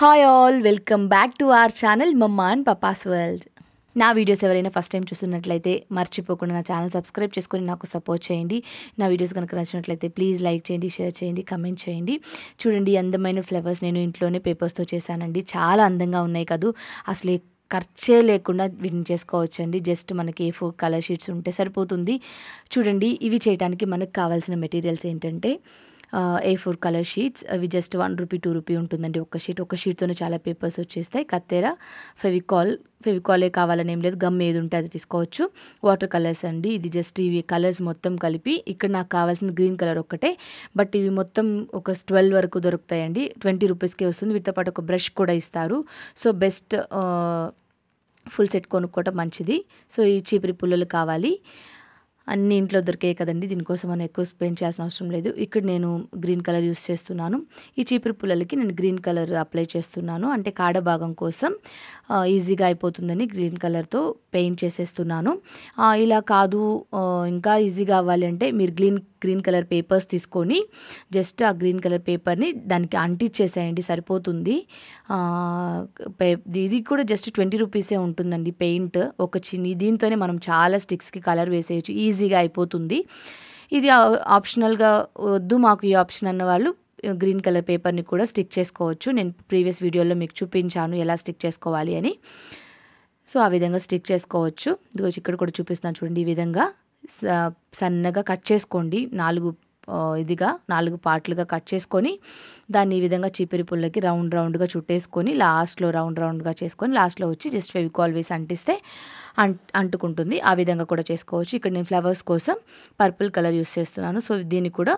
hi all welcome back to our channel mamma and papa's world నా videos ఎవరైనా first time చూస్తున్నట్లయితే మర్చిపోకుండా నా ఛానల్ సబ్స్క్రైబ్ చేసుకొని నాకు సపోర్ట్ చేయండి నా వీడియోస్ కనుక నచ్చినట్లయితే ప్లీజ్ లైక్ చేయండి షేర్ చేయండి కమెంట్ చేయండి చూడండి అందమైన ఫ్లవర్స్ నేను ఇంట్లోనే పేపర్స్తో చేశానండి చాలా అందంగా ఉన్నాయి కదూ అసలు ఖర్చే లేకుండా వీటిని చేసుకోవచ్చండి జస్ట్ మనకి ఏ ఫోర్ కలర్ షీట్స్ ఉంటే సరిపోతుంది చూడండి ఇవి చేయడానికి మనకు కావాల్సిన మెటీరియల్స్ ఏంటంటే ఏ ఫోర్ కలర్ షీట్స్ అవి just one rupee two rupee ఉంటుందండి ఒక షీట్ ఒక షీట్తోనే చాలా పేపర్స్ వచ్చేస్తాయి కత్తెర ఫెవికాల్ ఫెవికాలే కావాలని ఏం లేదు గమ్ ఏది ఉంటే అది తీసుకోవచ్చు వాటర్ కలర్స్ అండి ఇది జస్ట్ ఇవి కలర్స్ మొత్తం కలిపి ఇక్కడ నాకు కావాల్సిన గ్రీన్ కలర్ ఒక్కటే బట్ ఇవి మొత్తం ఒక ట్వెల్వ్ వరకు దొరుకుతాయండి ట్వంటీ రూపీస్కే వస్తుంది వీటితో పాటు ఒక బ్రష్ కూడా ఇస్తారు సో బెస్ట్ ఫుల్ సెట్ కొనుక్కోవటం మంచిది సో ఈ చీపిరి పుల్లలు కావాలి అన్ని ఇంట్లో దొరికాయి కదండి దీనికోసం మనం ఎక్కువ స్పెండ్ చేయాల్సిన అవసరం లేదు ఇక్కడ నేను గ్రీన్ కలర్ యూస్ చేస్తున్నాను ఈ చీపురు పుల్లలకి నేను గ్రీన్ కలర్ అప్లై చేస్తున్నాను అంటే కాడ భాగం కోసం ఈజీగా అయిపోతుందని గ్రీన్ కలర్తో పెయింట్ చేసేస్తున్నాను ఇలా కాదు ఇంకా ఈజీగా అవ్వాలి అంటే మీరు గ్రీన్ గ్రీన్ కలర్ పేపర్స్ తీసుకొని జస్ట్ ఆ గ్రీన్ కలర్ పేపర్ని దానికి అంటించేసేయండి సరిపోతుంది ఇది కూడా జస్ట్ ట్వంటీ రూపీసే ఉంటుందండి పెయింట్ ఒక చిన్ని దీంతోనే మనం చాలా స్టిక్స్కి కలర్ వేసేయచ్చు ఈజీగా అయిపోతుంది ఇది ఆప్షనల్గా వద్దు మాకు ఈ ఆప్షన్ అన్న వాళ్ళు గ్రీన్ కలర్ పేపర్ని కూడా స్టిక్ చేసుకోవచ్చు నేను ప్రీవియస్ వీడియోలో మీకు చూపించాను ఎలా స్టిక్ చేసుకోవాలి అని సో ఆ విధంగా స్టిక్ చేసుకోవచ్చు ఇక్కడ కూడా చూపిస్తున్నాను చూడండి ఈ విధంగా సన్నగా కట్ చేసుకోండి నాలుగు ఇదిగా నాలుగు పార్ట్లుగా కట్ చేసుకొని దాన్ని ఈ విధంగా చీపిరి పుల్లకి రౌండ్ రౌండ్గా చుట్టేసుకొని లాస్ట్లో రౌండ్ రౌండ్గా చేసుకొని లాస్ట్లో వచ్చి జస్ట్ ఫెవికాల్ వేసి అంటిస్తే అంటుకుంటుంది ఆ విధంగా కూడా చేసుకోవచ్చు ఇక్కడ నేను ఫ్లవర్స్ కోసం పర్పుల్ కలర్ యూస్ చేస్తున్నాను సో దీన్ని కూడా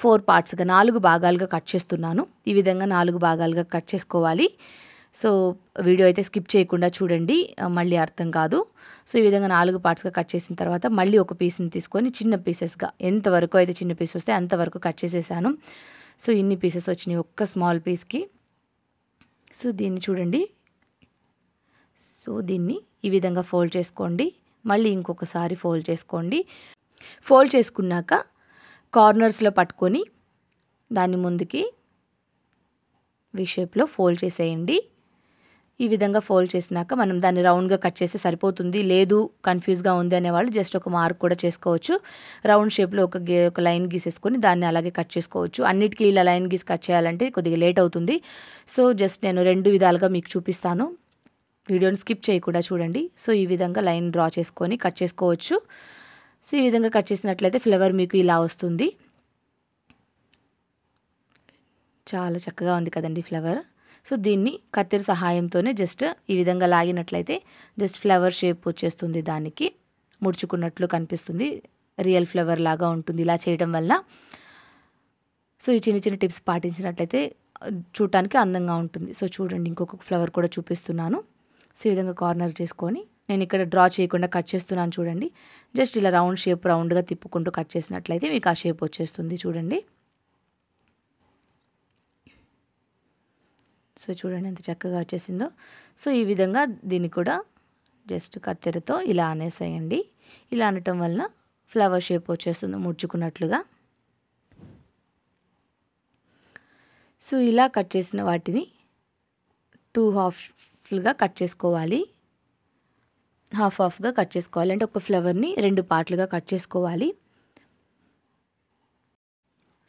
ఫోర్ పార్ట్స్గా నాలుగు భాగాలుగా కట్ చేస్తున్నాను ఈ విధంగా నాలుగు భాగాలుగా కట్ చేసుకోవాలి సో వీడియో అయితే స్కిప్ చేయకుండా చూడండి మళ్ళీ అర్థం కాదు సో ఈ విధంగా నాలుగు పార్ట్స్గా కట్ చేసిన తర్వాత మళ్ళీ ఒక పీస్ని తీసుకొని చిన్న పీసెస్గా ఎంతవరకు అయితే చిన్న పీస్ వస్తే అంతవరకు కట్ చేసేసాను సో ఇన్ని పీసెస్ వచ్చినాయి ఒక్క స్మాల్ పీస్కి సో దీన్ని చూడండి సో దీన్ని ఈ విధంగా ఫోల్డ్ చేసుకోండి మళ్ళీ ఇంకొకసారి ఫోల్డ్ చేసుకోండి ఫోల్డ్ చేసుకున్నాక కార్నర్స్లో పట్టుకొని దాన్ని ముందుకి విషేప్లో ఫోల్డ్ చేసేయండి ఈ విధంగా ఫోల్డ్ చేసినాక మనం దాన్ని రౌండ్గా కట్ చేస్తే సరిపోతుంది లేదు కన్ఫ్యూజ్గా ఉంది అనేవాళ్ళు జస్ట్ ఒక మార్క్ కూడా చేసుకోవచ్చు రౌండ్ షేప్లో ఒక ఒక లైన్ గీసేసుకొని దాన్ని అలాగే కట్ చేసుకోవచ్చు అన్నిటికీ ఇలా లైన్ గీసి కట్ చేయాలంటే కొద్దిగా లేట్ అవుతుంది సో జస్ట్ నేను రెండు విధాలుగా మీకు చూపిస్తాను వీడియోని స్కిప్ చేయకుండా చూడండి సో ఈ విధంగా లైన్ డ్రా చేసుకొని కట్ చేసుకోవచ్చు సో ఈ విధంగా కట్ చేసినట్లయితే ఫ్లవర్ మీకు ఇలా వస్తుంది చాలా చక్కగా ఉంది కదండి ఫ్లవర్ సో దీన్ని కత్తిరి సహాయంతోనే జస్ట్ ఈ విధంగా లాగినట్లయితే జస్ట్ ఫ్లవర్ షేప్ వచ్చేస్తుంది దానికి ముడుచుకున్నట్లు కనిపిస్తుంది రియల్ ఫ్లవర్ లాగా ఉంటుంది ఇలా చేయడం వల్ల సో ఈ చిన్న చిన్న టిప్స్ పాటించినట్లయితే చూడటానికి అందంగా ఉంటుంది సో చూడండి ఇంకొక ఫ్లవర్ కూడా చూపిస్తున్నాను సో ఈ విధంగా కార్నర్ చేసుకొని నేను ఇక్కడ డ్రా చేయకుండా కట్ చేస్తున్నాను చూడండి జస్ట్ ఇలా రౌండ్ షేప్ రౌండ్గా తిప్పుకుంటూ కట్ చేసినట్లయితే మీకు ఆ షేప్ వచ్చేస్తుంది చూడండి సో చూడండి ఎంత చక్కగా వచ్చేసిందో సో ఈ విధంగా దీన్ని కూడా జస్ట్ కత్తెరతో ఇలా అనేసేయండి ఇలా అనటం వలన ఫ్లవర్ షేప్ వచ్చేస్తుంది ముడుచుకున్నట్లుగా సో ఇలా కట్ చేసిన వాటిని టూ హాఫ్గా కట్ చేసుకోవాలి హాఫ్ హాఫ్గా కట్ చేసుకోవాలి అంటే ఒక ఫ్లవర్ని రెండు పార్ట్లుగా కట్ చేసుకోవాలి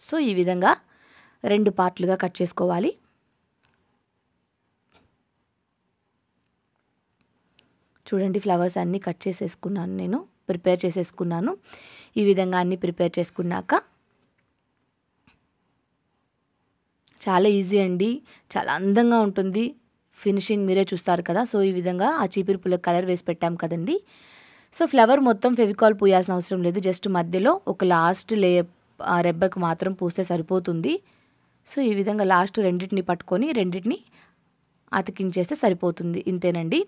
సో ఈ విధంగా రెండు పార్ట్లుగా కట్ చేసుకోవాలి చూడండి ఫ్లవర్స్ అన్నీ కట్ చేసేసుకున్నాను నేను ప్రిపేర్ చేసేసుకున్నాను ఈ విధంగా అన్నీ ప్రిపేర్ చేసుకున్నాక చాలా ఈజీ అండి చాలా అందంగా ఉంటుంది ఫినిషింగ్ మీరే చూస్తారు కదా సో ఈ విధంగా ఆ చీపిరి పుల్ల కలర్ వేసి పెట్టాం కదండి సో ఫ్లవర్ మొత్తం ఫెవికాల్ పూయాల్సిన అవసరం లేదు జస్ట్ మధ్యలో ఒక లాస్ట్ లే రెబ్బకు మాత్రం పూస్తే సరిపోతుంది సో ఈ విధంగా లాస్ట్ రెండింటిని పట్టుకొని రెండింటిని అతికించేస్తే సరిపోతుంది ఇంతేనండి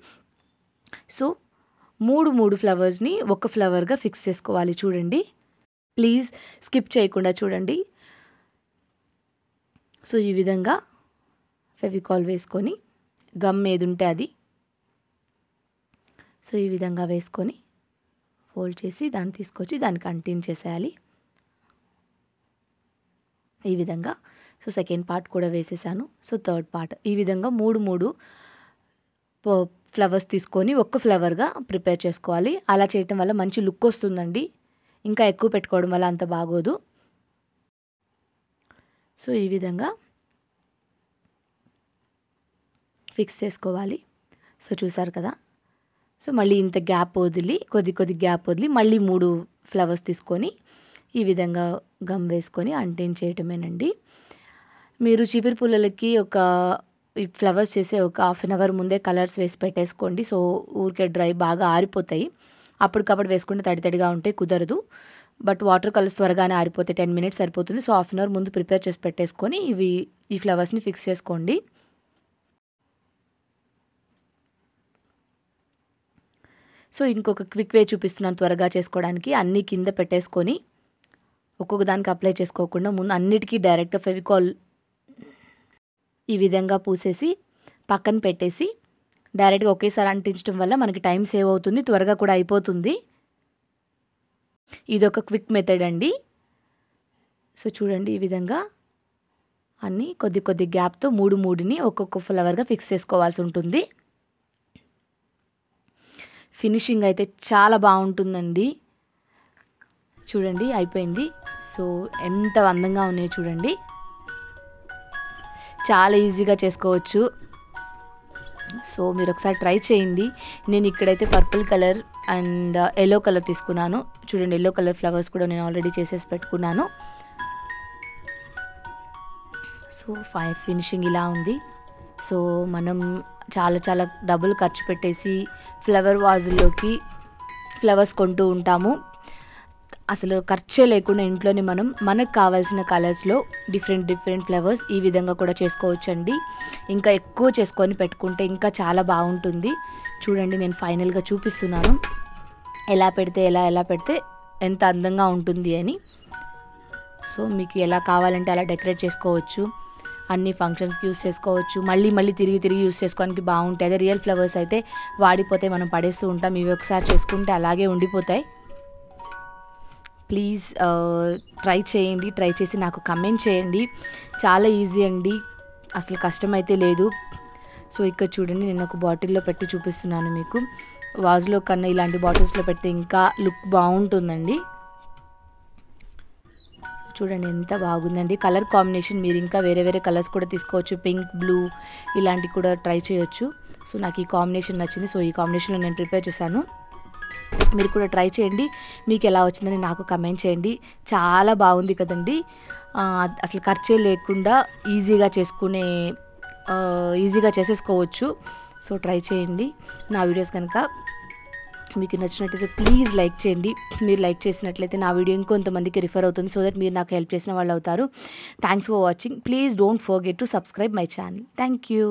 సో మూడు మూడు ఫ్లవర్స్ని ఒక ఫ్లవర్గా ఫిక్స్ చేసుకోవాలి చూడండి ప్లీజ్ స్కిప్ చేయకుండా చూడండి సో ఈ విధంగా ఫెవికాల్ వేసుకొని గమ్ ఏది ఉంటే అది సో ఈ విధంగా వేసుకొని ఫోల్డ్ చేసి దాన్ని తీసుకొచ్చి దాన్ని కంటిన్యూ చేసేయాలి ఈ విధంగా సో సెకండ్ పార్ట్ కూడా వేసేసాను సో థర్డ్ పార్ట్ ఈ విధంగా మూడు మూడు ఫ్లవర్స్ తీసుకొని ఒక్క ఫ్లవర్గా ప్రిపేర్ చేసుకోవాలి అలా చేయటం వల్ల మంచి లుక్ వస్తుందండి ఇంకా ఎక్కువ పెట్టుకోవడం వల్ల అంత బాగోదు సో ఈ విధంగా ఫిక్స్ చేసుకోవాలి సో చూసారు కదా సో మళ్ళీ ఇంత గ్యాప్ వదిలి కొద్ది కొద్ది గ్యాప్ వదిలి మళ్ళీ మూడు ఫ్లవర్స్ తీసుకొని ఈ విధంగా గమ్ వేసుకొని అంటైన్ చేయటమేనండి మీరు చీపిరి పుల్లలకి ఒక ఈ ఫ్లవర్స్ చేసే ఒక హాఫ్ అన్ అవర్ ముందే కలర్స్ వేసి పెట్టేసుకోండి సో ఊరికే డ్రై బాగా ఆరిపోతాయి అప్పటికప్పుడు వేసుకుంటే తడి తడిగా ఉంటే కుదరదు బట్ వాటర్ కలర్స్ త్వరగానే ఆరిపోతే టెన్ మినిట్స్ సరిపోతుంది సో హాఫ్ అన్ అవర్ ముందు ప్రిపేర్ చేసి పెట్టేసుకొని ఇవి ఈ ఫ్లవర్స్ని ఫిక్స్ చేసుకోండి సో ఇంకొక క్విక్ వే చూపిస్తున్నాను త్వరగా చేసుకోవడానికి అన్నీ కింద పెట్టేసుకొని ఒక్కొక్క దానికి అప్లై చేసుకోకుండా ముందు అన్నిటికీ డైరెక్ట్ ఫెవికాల్ ఈ విధంగా పూసేసి పక్కన పెట్టేసి డైరెక్ట్గా ఒకేసారి అంటించడం వల్ల మనకి టైం సేవ్ అవుతుంది త్వరగా కూడా అయిపోతుంది ఇది ఒక క్విక్ మెథడ్ అండి సో చూడండి ఈ విధంగా అన్నీ కొద్ది కొద్ది గ్యాప్తో మూడు మూడుని ఒక్కొక్క ఫ్లవర్గా ఫిక్స్ చేసుకోవాల్సి ఉంటుంది ఫినిషింగ్ అయితే చాలా బాగుంటుందండి చూడండి అయిపోయింది సో ఎంత అందంగా ఉన్నాయో చూడండి చాలా ఈజీగా చేసుకోవచ్చు సో మీరు ఒకసారి ట్రై చేయండి నేను ఇక్కడైతే purple colour and yellow uh, colour తీసుకున్నాను చూడండి ఎల్లో కలర్ ఫ్లవర్స్ కూడా నేను ఆల్రెడీ చేసేసి పెట్టుకున్నాను సో ఫైవ్ ఫినిషింగ్ ఇలా ఉంది సో మనం చాలా చాలా డబ్బులు ఖర్చు పెట్టేసి ఫ్లవర్ వాజుల్లోకి ఫ్లవర్స్ కొంటూ ఉంటాము అసలు ఖర్చే లేకుండా ఇంట్లోనే మనం మనకు కావాల్సిన కలర్స్లో డిఫరెంట్ డిఫరెంట్ ఫ్లవర్స్ ఈ విధంగా కూడా చేసుకోవచ్చండి ఇంకా ఎక్కువ చేసుకొని పెట్టుకుంటే ఇంకా చాలా బాగుంటుంది చూడండి నేను ఫైనల్గా చూపిస్తున్నాను ఎలా పెడితే ఎలా ఎలా పెడితే ఎంత అందంగా ఉంటుంది అని సో మీకు ఎలా కావాలంటే అలా డెకరేట్ చేసుకోవచ్చు అన్ని ఫంక్షన్స్కి యూస్ చేసుకోవచ్చు మళ్ళీ మళ్ళీ తిరిగి తిరిగి యూస్ చేసుకోవడానికి బాగుంటాయి అదే రియల్ ఫ్లవర్స్ అయితే వాడిపోతే మనం పడేస్తూ ఉంటాం ఇవి ఒకసారి చేసుకుంటే అలాగే ఉండిపోతాయి ప్లీజ్ ట్రై చేయండి ట్రై చేసి నాకు కమెంట్ చేయండి చాలా ఈజీ అండి అసలు కష్టమైతే లేదు సో ఇక్కడ చూడండి నేను ఒక బాటిల్లో పెట్టి చూపిస్తున్నాను మీకు వాజులో కన్నా ఇలాంటి బాటిల్స్లో పెడితే ఇంకా లుక్ బాగుంటుందండి చూడండి ఎంత బాగుందండి కలర్ కాంబినేషన్ మీరు ఇంకా వేరే వేరే కలర్స్ కూడా తీసుకోవచ్చు పింక్ బ్లూ ఇలాంటివి కూడా ట్రై చేయొచ్చు సో నాకు ఈ కాంబినేషన్ నచ్చింది సో ఈ కాంబినేషన్లో నేను ప్రిపేర్ చేశాను మీరు కూడా ట్రై చేయండి మీకు ఎలా వచ్చిందని నాకు కమెంట్ చేయండి చాలా బాగుంది కదండి అసలు ఖర్చే లేకుండా ఈజీగా చేసుకునే ఈజీగా చేసేసుకోవచ్చు సో ట్రై చేయండి నా వీడియోస్ కనుక మీకు నచ్చినట్లయితే ప్లీజ్ లైక్ చేయండి మీరు లైక్ చేసినట్లయితే నా వీడియో ఇంకొంతమందికి రిఫర్ అవుతుంది సో దట్ మీరు నాకు హెల్ప్ చేసిన వాళ్ళు అవుతారు thanks for watching please don't forget to subscribe my channel thank you